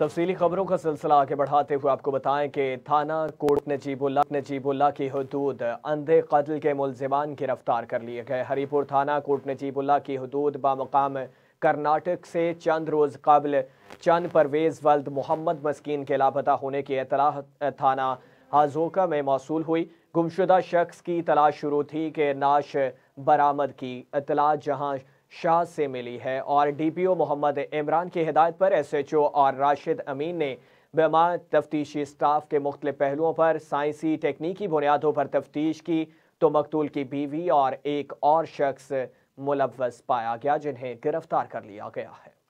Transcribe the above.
तफसीली खबरों का सिलसिला आगे बढ़ाते हुए आपको बताएं कि थाना कोर्ट नजीबुल्ला नजीबुल्ला की हदूद अंधे कत्ल के मुलजमान गिरफ्तार कर लिए गए हरीपुर थाना कोर्ट नजीबुल्ला की हदूद बामकाम कर्नाटक से चंद रोज़ कबल चंद परवेज़ वल्द मोहम्मद मस्किन के लापता होने की इतला थाना हाजोका में मौसू हुई गुमशुदा शख्स की तलाश शुरू थी कि नाश बरामद की इतला जहाँ शाह से मिली है और डीपीओ मोहम्मद इमरान की हिदायत पर एसएचओ और राशिद अमीन ने बेमार तफ्तीशी स्टाफ के मुख्त पहलुओं पर साइंसी तकनीकी बुनियादों पर तफ्तीश की तो मकतूल की बीवी और एक और शख्स मुलवस पाया गया जिन्हें गिरफ्तार कर लिया गया है